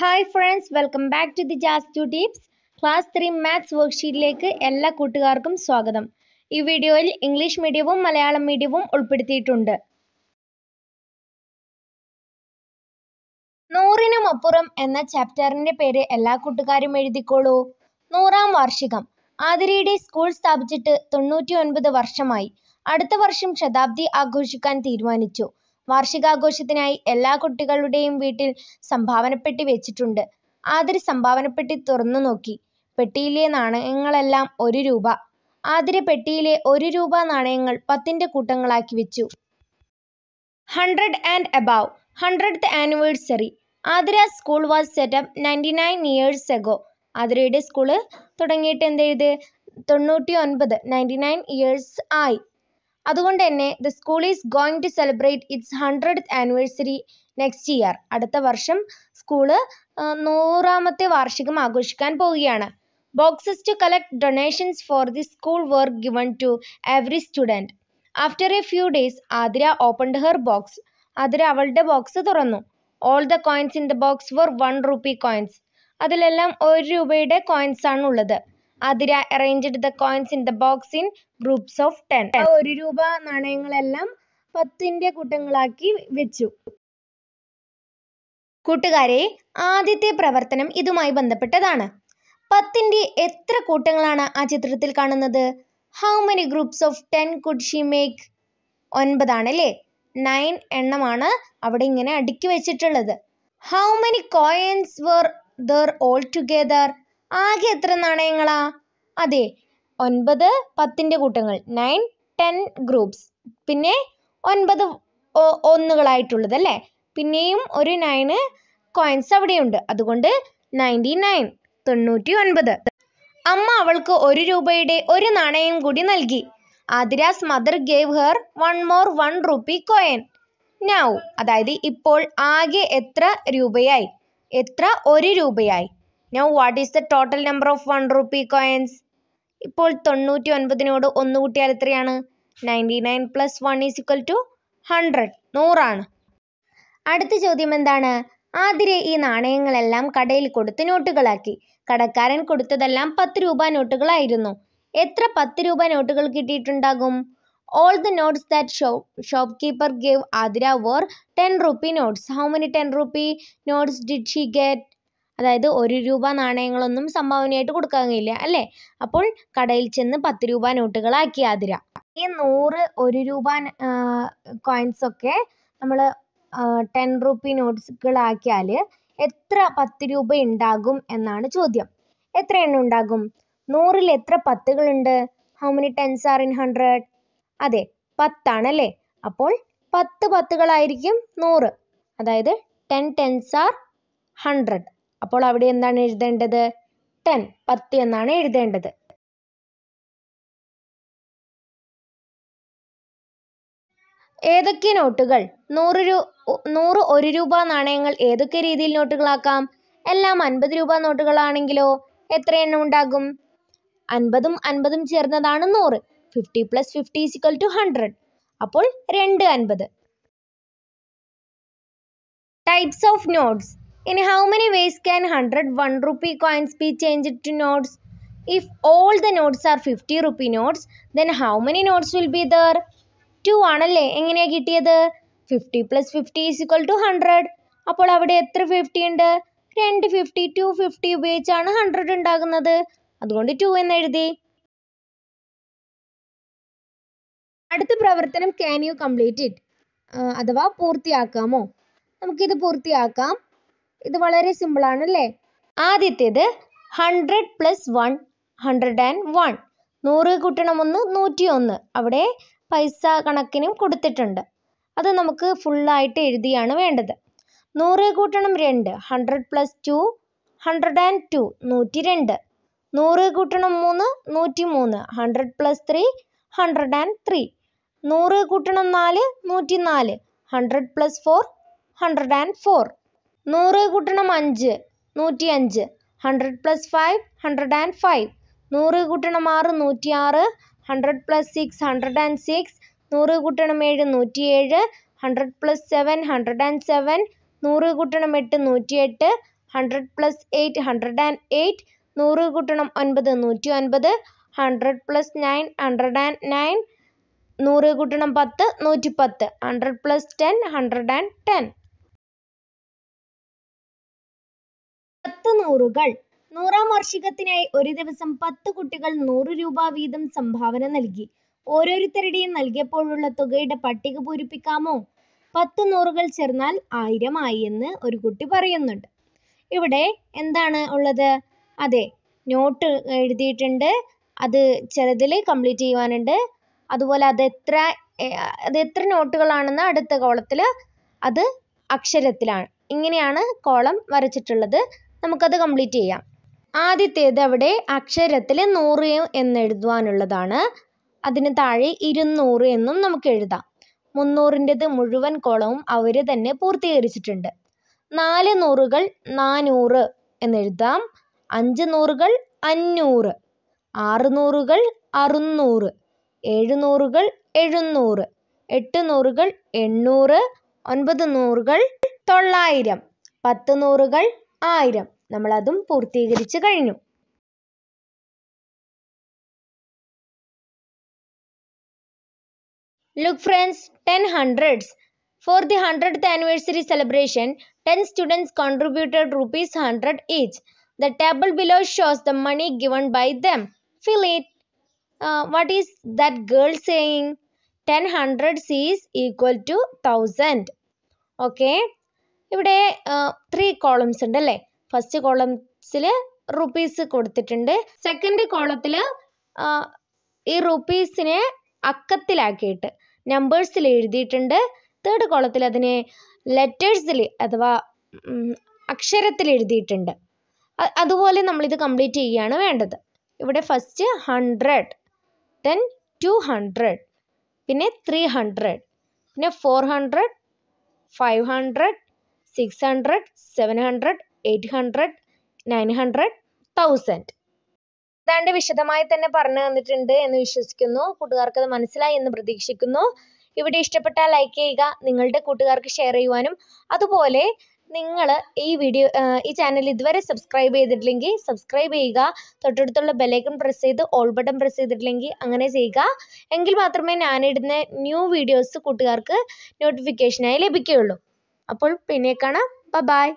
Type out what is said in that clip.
Hi friends welcome back to the jazz to tips class three maths വർക്ക്ഷീറ്റിലേക്ക് എല്ലാ കൂട്ടുകാർക്കും സ്വാഗതം ഈ വീഡിയോയിൽ ഇംഗ്ലീഷ് മീഡിയവും മലയാളം മീഡിയവും ഉൾപ്പെടുത്തിയിട്ടുണ്ട് അപ്പുറം എന്ന ചാപ്റ്ററിന്റെ പേര് എല്ലാ കൂട്ടുകാരും എഴുതിക്കോളൂ നൂറാം വാർഷികം ആതിരയുടെ സ്കൂൾ സ്ഥാപിച്ചിട്ട് തൊണ്ണൂറ്റി വർഷമായി അടുത്ത വർഷം ശതാബ്ദി ആഘോഷിക്കാൻ തീരുമാനിച്ചു വാർഷികാഘോഷത്തിനായി എല്ലാ കുട്ടികളുടെയും വീട്ടിൽ സംഭാവനപ്പെട്ടി വെച്ചിട്ടുണ്ട്. ആതിര സംഭാവനപ്പെട്ടി നോക്കി പെട്ടിയിലെ നാണയങ്ങളെല്ലാം ഒരു രൂപ. ആതിര പെട്ടിയിലെ ഒരു രൂപ നാണയങ്ങൾ പത്തിന്റെ കൂട്ടങ്ങളാക്കി വെച്ചു. Hundred and above hundredth anniversary. Athira school was set up ninety ninety nine years ago. ആതിരയുടെ സ്കൂള് തൊണ്ണൂറ്റി ഒൻപത് നയൻറ്റി നയൻ ഇയേഴ്സ്) ആയി. അതുകൊണ്ട് തന്നെ the school is going to celebrate its hundred anniversary next year അടുത്ത വർഷം സ്കൂള് നൂറാമത്തെ വാർഷികം ആഘോഷിക്കാൻ പോവുകയാണ് boxes to collect donations for the school work given to every student after a few days Athira opened her box Athira അവളുടെ box തുറന്നു all the coins in the box were one rupee coins അതിലെല്ലാം ഒരു രൂപയുടെ coins ആണ് ഉള്ളത് Athira arranged the coins in the box in groups of ten ഒരു രൂപ നാണയങ്ങളെല്ലാം പത്തിന്റെ കൂട്ടങ്ങളാക്കി വെച്ചു കൂട്ടുകാരെ ആദ്യത്തെ പ്രവർത്തനം ഇതുമായി ബന്ധപ്പെട്ടതാണ് പത്തിന്റെ എത്ര കൂട്ടങ്ങളാണ് ആ ചിത്രത്തിൽ കാണുന്നത് how many groups of ten could she make ഒൻപതാണ് അല്ലേ നയൻ എണ്ണമാണ് അവിടെ ഇങ്ങനെ അടുക്കി വെച്ചിട്ടുള്ളത് how many coins were there all together ആകെ എത്ര നാണയങ്ങളാ അതെ ഒൻപത് പത്തിൻ്റെ കൂട്ടങ്ങൾ നയൻ ടെൻ ഗ്രൂപ്പ്സ് പിന്നെ ഒൻപത് ഒന്നുകളായിട്ടുള്ളത് അല്ലേ പിന്നെയും ഒരു നയന് കോയിൻസ് അവിടെയുണ്ട് അതുകൊണ്ട് നയൻറ്റി നയൻ തൊണ്ണൂറ്റി ഒൻപത് അമ്മ അവൾക്ക് ഒരു രൂപയുടെ ഒരു നാണയം കൂടി നൽകി Athira's mother gave her one more one rupee coin now അതായത് ഇപ്പോൾ ആകെ എത്ര രൂപയായി എത്ര ഒരു രൂപയായി now what is the total number of one rupee coins ഇപ്പോൾ തൊണ്ണൂറ്റി ഒൻപതിനോട് ഒന്ന് കൂട്ടിയാൽ എത്രയാണ് ninety nine plus one is equal to hundred നൂറാണ് അടുത്ത ചോദ്യം എന്താണ് ആതിരെ ഈ നാണയങ്ങളെല്ലാം കടയിൽ കൊടുത്ത് നോട്ടുകളാക്കി കടക്കാരൻ കൊടുത്തതെല്ലാം പത്ത് രൂപ നോട്ടുകളായിരുന്നു എത്ര പത്ത് രൂപ നോട്ടുകൾ കിട്ടിയിട്ടുണ്ടാകും all the notes that shop shopkeeper gave Athira four ten rupee notes how many ten rupee notes did she get അതായത് ഒരു രൂപ നാണയങ്ങളൊന്നും സംഭാവനയായിട്ട് കൊടുക്കാനില്ല അല്ലേ അപ്പോൾ കടയിൽ ചെന്ന് പത്ത് രൂപ നോട്ടുകളാക്കി ആതിര ഈ നൂറ് ഒരു രൂപ കോയിൻസ് ഒക്കെ നമ്മൾ ടെൻ റുപ്പി നോട്ട്സുകളാക്കിയാൽ എത്ര പത്ത് രൂപ ഉണ്ടാകും എന്നാണ് ചോദ്യം എത്ര എണ്ണം ഉണ്ടാകും നൂറിൽ എത്ര പത്തുകളുണ്ട് how many tens are in hundred അതെ പത്താണല്ലേ അപ്പോൾ പത്ത് പത്തുകളായിരിക്കും നൂറ് അതായത് ടെൻ ടെൻസ് ആർ ഹൺഡ്രഡ് അപ്പോൾ അവിടെ എന്താണ് എഴുതേണ്ടത് ടെൻ പത്ത് എന്നാണ് എഴുതേണ്ടത് ഏതൊക്കെ നോട്ടുകൾ നൂറ് രൂ നൂറ് ഒരു രൂപ നാണയങ്ങൾ ഏതൊക്കെ രീതിയിൽ നോട്ടുകളാക്കാം എല്ലാം അൻപത് രൂപ നോട്ടുകളാണെങ്കിലോ എത്ര എണ്ണം ഉണ്ടാകും അൻപതും അൻപതും ചേർന്നതാണ് നൂറ് fifty plus fifty is equal to hundred അപ്പോൾ രണ്ട് അൻപത് types of notes In how many ways can 100 1 rupee coins be changed to notes? If all the notes are 50 rupee notes, then how many notes will be there? 2 ആണല്ലേ എങ്ങനെയാണ് കിട്ടിയത് fifty plus fifty is equal to hundred അപ്പോൾ അവിടെ എത്ര fifty ഉണ്ട് രണ്ട് fifty two fifty ഉപയോഗിച്ചാണ് hundred ഉണ്ടാകുന്നത് അതുകൊണ്ട് ടു എന്ന് എഴുതി അടുത്ത പ്രവർത്തനം ക്യാൻ യു കംപ്ലീറ്റ് ഇറ്റ് അഥവാ പൂർത്തിയാക്കാമോ നമുക്കിത് പൂർത്തിയാക്കാം ഇത് വളരെ സിമ്പിൾ ആണ് അല്ലേ ആദ്യത്തേത് hundred plus one hundred and one നൂറ് കൂട്ടണം ഒന്ന് നൂറ്റി ഒന്ന് അവിടെ പൈസ കണക്കിനും കൊടുത്തിട്ടുണ്ട് അത് നമുക്ക് ഫുള്ളായിട്ട് എഴുതിയാണ് വേണ്ടത് നൂറ് കൂട്ടണം രണ്ട് hundred plus two hundred and two നൂറ്റി രണ്ട് നൂറ് കൂട്ടണം മൂന്ന് നൂറ്റി മൂന്ന് hundred plus three hundred and three നൂറ് കൂട്ടണം നാല് നൂറ്റി നാല് hundred plus four hundred and four നൂറ് കൂട്ടണം അഞ്ച് നൂറ്റി അഞ്ച് hundred plus five hundred and five നൂറ് കൂട്ടണം ആറ് നൂറ്റി ആറ് hundred plus six hundred and six നൂറ് കൂട്ടണം ഏഴ് നൂറ്റി ഏഴ് hundred plus seven hundred and seven നൂറ് കൂട്ടണം എട്ട് നൂറ്റി എട്ട് hundred plus eight hundred and eight നൂറ് കൂട്ടണം ഒൻപത് നൂറ്റി ഒൻപത് hundred plus nine hundred and nine നൂറ് കൂട്ടണം പത്ത് നൂറ്റി പത്ത് hundred plus ten hundred and ten പത്ത് നൂറുകൾ നൂറാം വാർഷികത്തിനായി ഒരു ദിവസം പത്ത് കുട്ടികൾ നൂറ് രൂപ വീതം സംഭാവന നൽകി. ഓരോരുത്തരുടെയും നൽകിയപ്പോഴുള്ള തുകയുടെ പട്ടിക പൂരിപ്പിക്കാമോ? പത്ത് നൂറുകൾ ചേർന്നാൽ ആയിരമായി എന്ന് ഒരു കുട്ടി പറയുന്നുണ്ട്. ഇവിടെ എന്താണ് ഉള്ളത്? അതെ നോട്ട് എഴുതിയിട്ടുണ്ട്. അത് ചിലതിൽ കംപ്ലീറ്റ് ചെയ്യുവാനുണ്ട്. അതുപോലെ അത് എത്ര അത് എത്ര നോട്ടുകളാണെന്ന് അടുത്ത കോളത്തിൽ അത് അക്ഷരത്തിലാണ്. ഇങ്ങനെയാണ് കോളം വരച്ചിട്ടുള്ളത്. നമുക്കത് കംപ്ലീറ്റ് ചെയ്യാം ആദ്യത്തേത് അവിടെ അക്ഷരത്തിൽ നൂറ് എന്നെഴുതുവാനുള്ളതാണ് അതിന് താഴെ ഇരുന്നൂറ് എന്നും നമുക്ക് എഴുതാം മുന്നൂറിൻ്റെത് മുഴുവൻ കോളവും അവർ തന്നെ പൂർത്തീകരിച്ചിട്ടുണ്ട് നാല് നൂറുകൾ നാനൂറ് എന്നെഴുതാം അഞ്ച് നൂറുകൾ അഞ്ഞൂറ് ആറ് നൂറുകൾ അറുന്നൂറ് ഏഴ് നൂറുകൾ എഴുന്നൂറ് എട്ട് നൂറുകൾ എണ്ണൂറ് ഒൻപത് നൂറുകൾ തൊള്ളായിരം പത്ത് നൂറുകൾ ആയിരം നമ്മളതും പൂർത്തീകരിച്ചു കഴിഞ്ഞു Look friends, 10 hundreds. For the 100th anniversary celebration, 10 students contributed rupees 100 each. The table below shows the money given by them. Fill it. Uh, what is that girl saying? 10 hundreds is equal to 1000. Okay. ഇവിടെ three columns ഉണ്ട് അല്ലേ first കോളംസിൽ rupees കൊടുത്തിട്ടുണ്ട് second കോളത്തിൽ ഈ റുപ്പീസിനെ അക്കത്തിലാക്കിയിട്ട് നമ്പേഴ്സിൽ എഴുതിയിട്ടുണ്ട് third കോളത്തിൽ അതിനെ ലെറ്റേഴ്സിൽ അഥവാ അക്ഷരത്തിൽ എഴുതിയിട്ടുണ്ട് അതുപോലെ നമ്മളിത് കംപ്ലീറ്റ് ചെയ്യുകയാണ് വേണ്ടത് ഇവിടെ first hundred then two hundred പിന്നെ ത്രീ ഹൺഡ്രഡ് പിന്നെ four hundred five hundred six hundred seven hundred eight hundred nine hundred thousand ഇതാണ്ട് വിശദമായി തന്നെ പറഞ്ഞു തന്നിട്ടുണ്ട് എന്ന് വിശ്വസിക്കുന്നു കൂട്ടുകാർക്ക് അത് മനസ്സിലായി എന്ന് പ്രതീക്ഷിക്കുന്നു ഈ വീഡിയോ ഇഷ്ടപ്പെട്ടാൽ ലൈക്ക് ചെയ്യുക നിങ്ങളുടെ കൂട്ടുകാർക്ക് ഷെയർ ചെയ്യുവാനും അതുപോലെ നിങ്ങൾ ഈ വീഡിയോ ഈ ചാനൽ ഇതുവരെ സബ്സ്ക്രൈബ് ചെയ്തിട്ടില്ലെങ്കിൽ സബ്സ്ക്രൈബ് ചെയ്യുക തൊട്ടടുത്തുള്ള ബെലൈക്കൺ പ്രസ് ചെയ്ത് ഓൾ ബട്ടൺ പ്രസ് ചെയ്തിട്ടില്ലെങ്കിൽ അങ്ങനെ ചെയ്യുക എങ്കിൽ മാത്രമേ ഞാനിടുന്ന ന്യൂ വീഡിയോസ് കൂട്ടുകാർക്ക് നോട്ടിഫിക്കേഷനായി ലഭിക്കുകയുള്ളൂ അപ്പോൾ പിന്നെ കാണാം ബൈ